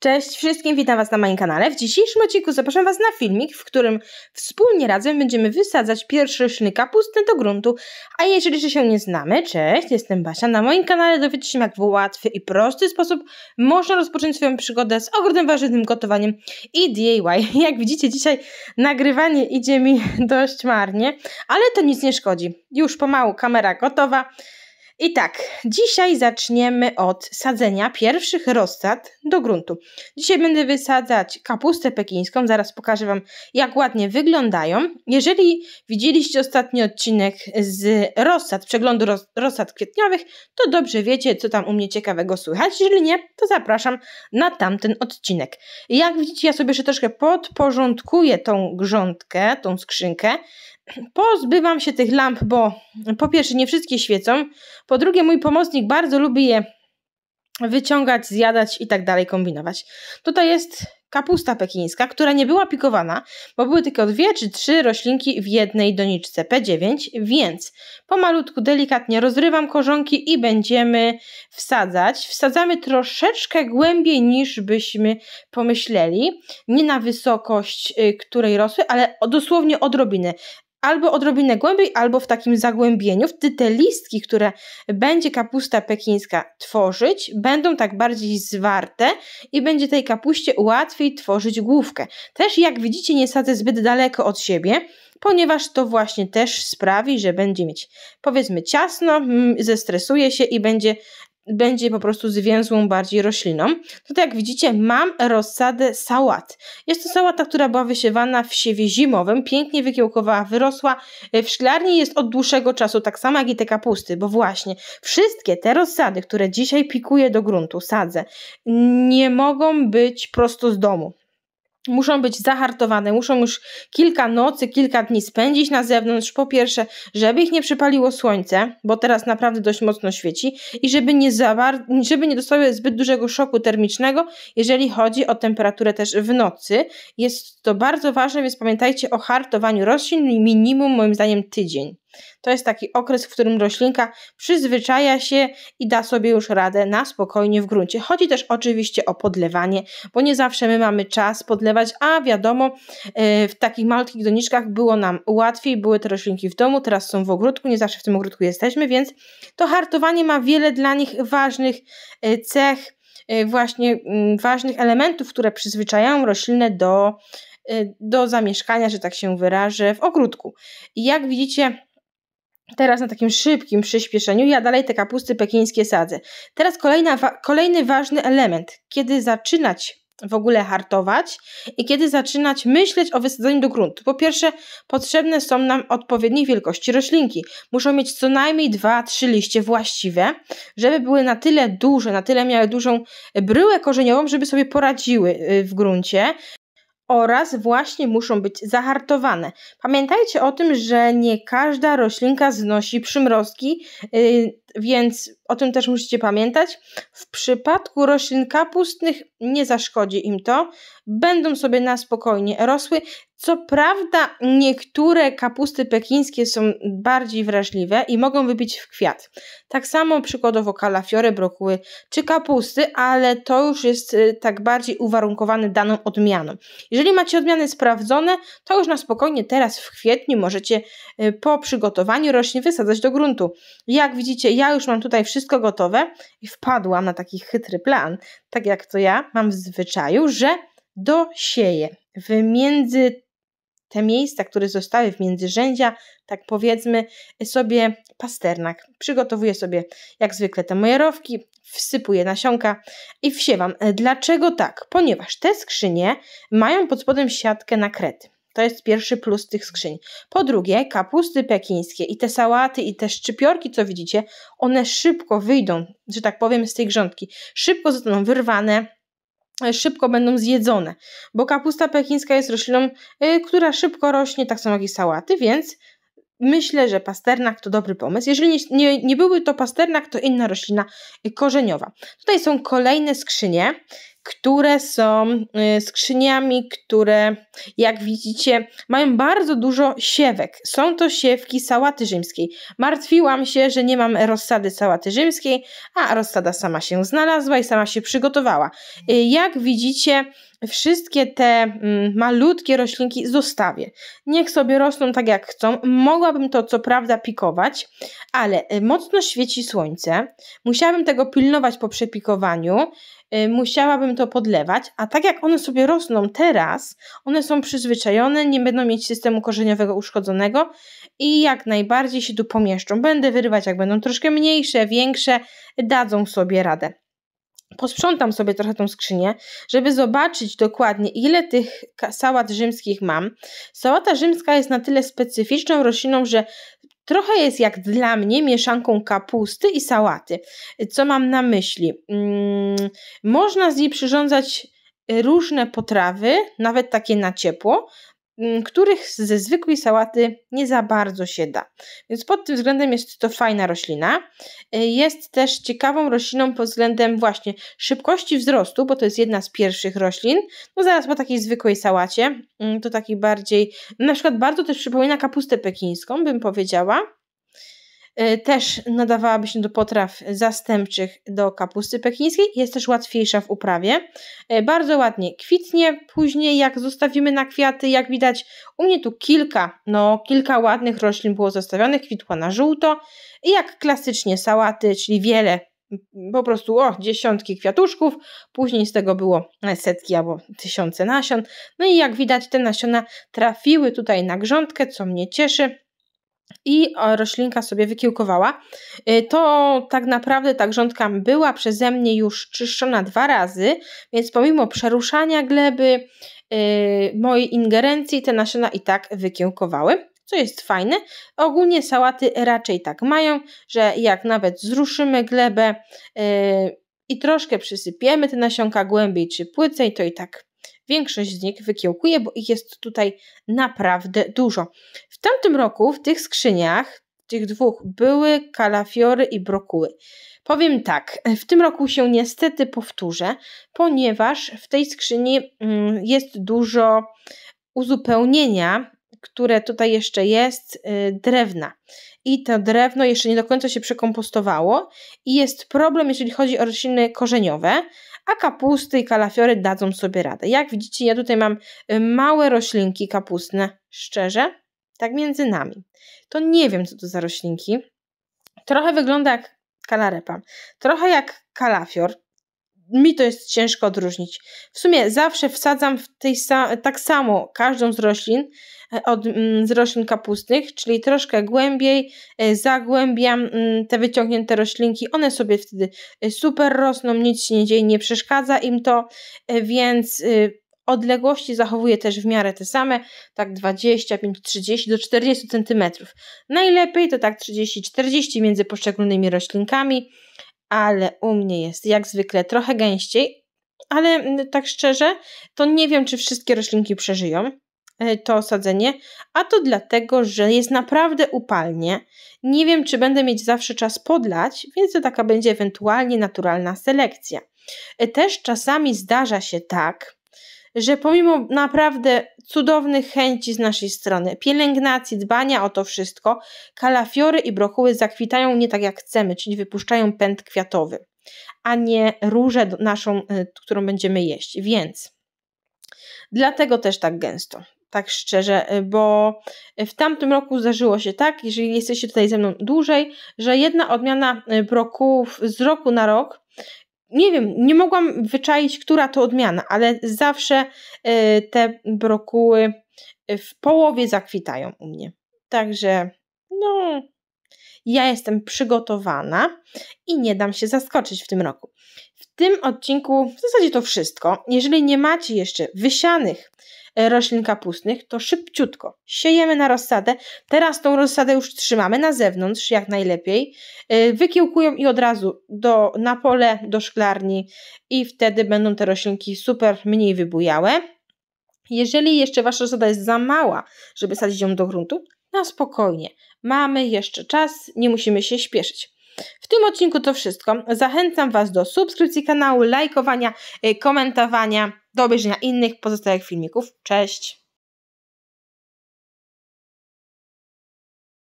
Cześć wszystkim, witam Was na moim kanale. W dzisiejszym odcinku zapraszam Was na filmik, w którym wspólnie razem będziemy wysadzać pierwsze szyny kapusty do gruntu. A jeżeli jeszcze się nie znamy, cześć, jestem Basia. Na moim kanale dowiecie się, jak w łatwy i prosty sposób można rozpocząć swoją przygodę z ogrodem warzywnym, gotowaniem i DIY. Jak widzicie, dzisiaj nagrywanie idzie mi dość marnie, ale to nic nie szkodzi. Już pomału kamera gotowa. I tak, dzisiaj zaczniemy od sadzenia pierwszych rozsad do gruntu. Dzisiaj będę wysadzać kapustę pekińską, zaraz pokażę Wam jak ładnie wyglądają. Jeżeli widzieliście ostatni odcinek z rozsad, przeglądu roz, rozsad kwietniowych, to dobrze wiecie co tam u mnie ciekawego słychać, jeżeli nie, to zapraszam na tamten odcinek. Jak widzicie ja sobie jeszcze troszkę podporządkuję tą grządkę, tą skrzynkę, Pozbywam się tych lamp, bo po pierwsze nie wszystkie świecą, po drugie mój pomocnik bardzo lubi je wyciągać, zjadać i tak dalej kombinować. Tutaj jest kapusta pekińska, która nie była pikowana, bo były tylko dwie czy trzy roślinki w jednej doniczce P9, więc pomalutku, delikatnie rozrywam korzonki i będziemy wsadzać. Wsadzamy troszeczkę głębiej niż byśmy pomyśleli, nie na wysokość, y, której rosły, ale dosłownie odrobinę albo odrobinę głębiej, albo w takim zagłębieniu, wtedy te listki, które będzie kapusta pekińska tworzyć, będą tak bardziej zwarte i będzie tej kapuście łatwiej tworzyć główkę. Też jak widzicie nie sadzę zbyt daleko od siebie, ponieważ to właśnie też sprawi, że będzie mieć powiedzmy ciasno, mm, zestresuje się i będzie będzie po prostu zwięzłą bardziej rośliną. Tutaj jak widzicie mam rozsadę sałat. Jest to sałata, która była wysiewana w siewie zimowym, pięknie wykiełkowała, wyrosła. E, w szklarni jest od dłuższego czasu, tak samo jak i te kapusty, bo właśnie wszystkie te rozsady, które dzisiaj pikuję do gruntu, sadzę, nie mogą być prosto z domu muszą być zahartowane, muszą już kilka nocy, kilka dni spędzić na zewnątrz, po pierwsze, żeby ich nie przypaliło słońce, bo teraz naprawdę dość mocno świeci i żeby nie, zawar- żeby nie dostały zbyt dużego szoku termicznego, jeżeli chodzi o temperaturę też w nocy. Jest to bardzo ważne, więc pamiętajcie o hartowaniu roślin minimum moim zdaniem tydzień. To jest taki okres, w którym roślinka przyzwyczaja się i da sobie już radę na spokojnie w gruncie. Chodzi też oczywiście o podlewanie, bo nie zawsze my mamy czas podlewać, a wiadomo, e, w takich malutkich doniczkach było nam łatwiej, były te roślinki w domu, teraz są w ogródku, nie zawsze w tym ogródku jesteśmy, więc to hartowanie ma wiele dla nich ważnych e, cech, e, właśnie mm, ważnych elementów, które przyzwyczajają roślinę do, do zamieszkania, że tak się wyrażę, w ogródku. I jak widzicie, Teraz na takim szybkim przyspieszeniu ja dalej te kapusty pekińskie sadzę. Teraz kolejna, kolejny ważny element. Kiedy zaczynać w ogóle hartować i kiedy zaczynać myśleć o wysadzeniu do gruntu. Po pierwsze, potrzebne są nam odpowiedniej wielkości roślinki. Muszą mieć co najmniej 2-3 liście właściwe, żeby były na tyle duże, na tyle miały dużą bryłę korzeniową, żeby sobie poradziły y, w gruncie, oraz właśnie muszą być zahartowane. Pamiętajcie o tym, że nie każda roślinka znosi przymrozki. Y, więc o tym też musicie pamiętać. W przypadku roślin kapustnych nie zaszkodzi im to, będą sobie na spokojnie rosły. Co prawda, niektóre kapusty pekińskie są bardziej wrażliwe i mogą wybić w kwiat. Tak samo przykładowo kalafiory, brokuły czy kapusty, ale to już jest y, tak bardziej uwarunkowane daną odmianą. Jeżeli macie odmiany sprawdzone, to już na spokojnie teraz w kwietniu możecie y, po przygotowaniu roślin wysadzać do gruntu. Jak widzicie, ja już mam tutaj wszystko gotowe i wpadłam na taki chytry plan, tak jak to ja mam w zwyczaju, że dosieję w między te miejsca, które zostały w międzyrzędzia, tak powiedzmy sobie pasternak. Przygotowuję sobie jak zwykle te rowki, wsypuję nasionka i wsiewam. Dlaczego tak? Ponieważ te skrzynie mają pod spodem siatkę na krety. To jest pierwszy plus tych skrzyń. Po drugie, kapusty pekińskie i te sałaty i te szczypiorki, co widzicie, one szybko wyjdą, że tak powiem, z tej grządki. Szybko zostaną wyrwane, e, szybko będą zjedzone, bo kapusta pekińska jest rośliną, e, która szybko rośnie, tak samo jak i sałaty, więc myślę, że pasternak to dobry pomysł. Jeżeli nie, nie, nie byłby to pasternak, to inna roślina e, korzeniowa. Tutaj są kolejne skrzynie, które są y, skrzyniami, które jak widzicie mają bardzo dużo siewek. Są to siewki sałaty rzymskiej. Martwiłam się, że nie mam rozsady sałaty rzymskiej, a rozsada sama się znalazła i sama się przygotowała. Y, jak widzicie wszystkie te mm, malutkie roślinki zostawię. Niech sobie rosną tak jak chcą. Mogłabym to co prawda pikować, ale y, mocno świeci słońce. Musiałabym tego pilnować po przepikowaniu. Y, musiałabym to podlewać, a tak jak one sobie rosną teraz, one są przyzwyczajone, nie będą mieć systemu korzeniowego uszkodzonego i jak najbardziej się tu pomieszczą. Będę wyrywać, jak będą troszkę mniejsze, większe, dadzą sobie radę posprzątam sobie trochę tą skrzynię, żeby zobaczyć dokładnie, ile tych sałat rzymskich mam. Sałata rzymska jest na tyle specyficzną rośliną, że trochę jest jak dla mnie mieszanką kapusty i sałaty. Co mam na myśli? Mm, można z niej przyrządzać y, różne potrawy, nawet takie na ciepło, Mm, których ze zwykłej sałaty nie za bardzo się da. Więc pod tym względem jest to fajna roślina. Y, jest też ciekawą rośliną pod względem właśnie szybkości wzrostu, bo to jest jedna z pierwszych roślin. No zaraz po takiej zwykłej sałacie, mm, to taki bardziej, na przykład bardzo też przypomina kapustę pekińską, bym powiedziała. E, też nadawałaby się do potraw zastępczych do kapusty pekińskiej. Jest też łatwiejsza w uprawie. E, bardzo ładnie kwitnie. Później jak zostawimy na kwiaty, jak widać u mnie tu kilka, no kilka ładnych roślin było zostawionych. Kwitła na żółto. I jak klasycznie sałaty, czyli wiele po prostu o, dziesiątki kwiatuszków, później z tego było setki albo tysiące nasion. No i jak widać, te nasiona trafiły tutaj na grządkę, co mnie cieszy i e, roślinka sobie wykiełkowała, e, to tak naprawdę ta grządka była przeze mnie już czyszczona dwa razy, więc pomimo przeruszania gleby, e, mojej ingerencji te nasiona i tak wykiełkowały co jest fajne. Ogólnie sałaty raczej tak mają, że jak nawet zruszymy glebę yy, i troszkę przysypiemy te nasionka głębiej czy płycej, to i tak Większość z nich wykiełkuje, bo ich jest tutaj naprawdę dużo. W tamtym roku w tych skrzyniach, tych dwóch, były kalafiory i brokuły. Powiem tak, w tym roku się niestety powtórzę, ponieważ w tej skrzyni mm, jest dużo uzupełnienia, które tutaj jeszcze jest, y, drewna. I to drewno jeszcze nie do końca się przekompostowało i jest problem, jeżeli chodzi o rośliny korzeniowe, a kapusty i kalafiory dadzą sobie radę. Jak widzicie, ja tutaj mam y, małe roślinki kapustne, szczerze, tak między nami. To nie wiem, co to za roślinki. Trochę wygląda jak kalarepa, trochę jak kalafior, mi to jest ciężko odróżnić. W sumie zawsze wsadzam w tej sa tak samo każdą z roślin, e, od, mm, z roślin kapustnych, czyli troszkę głębiej e, zagłębiam mm, te wyciągnięte roślinki. One sobie wtedy e, super rosną, nic się nie dzieje, nie przeszkadza im to, więc y, odległości zachowuję też w miarę te same, tak 25, 30 do 40 cm. Najlepiej to tak 30-40 między poszczególnymi roślinkami ale u mnie jest jak zwykle trochę gęściej, ale mm, tak szczerze, to nie wiem, czy wszystkie roślinki przeżyją e, to osadzenie, a to dlatego, że jest naprawdę upalnie. Nie wiem, czy będę mieć zawsze czas podlać, więc to taka będzie ewentualnie naturalna selekcja. E, też czasami zdarza się tak, że pomimo naprawdę cudownych chęci z naszej strony, pielęgnacji, dbania o to wszystko, kalafiory i brokuły zakwitają nie tak jak chcemy, czyli wypuszczają pęd kwiatowy, a nie różę naszą, y, którą będziemy jeść. Więc dlatego też tak gęsto tak szczerze, y, bo w tamtym roku zdarzyło się tak, jeżeli jesteście tutaj ze mną dłużej, że jedna odmiana y, brokułów z roku na rok nie wiem, nie mogłam wyczaić, która to odmiana, ale zawsze y, te brokuły y, w połowie zakwitają u mnie. Także, no, ja jestem przygotowana i nie dam się zaskoczyć w tym roku. W tym odcinku w zasadzie to wszystko. Jeżeli nie macie jeszcze wysianych E, roślin kapustnych, to szybciutko siejemy na rozsadę. Teraz tą rozsadę już trzymamy na zewnątrz jak najlepiej. E, wykiełkują i od razu do, na pole, do szklarni i wtedy będą te roślinki super mniej wybujałe. Jeżeli jeszcze Wasza rozsada jest za mała, żeby sadzić ją do gruntu, na spokojnie. Mamy jeszcze czas, nie musimy się śpieszyć. W tym odcinku to wszystko. Zachęcam Was do subskrypcji kanału, lajkowania, e, komentowania. Do obejrzenia innych pozostałych filmików. Cześć!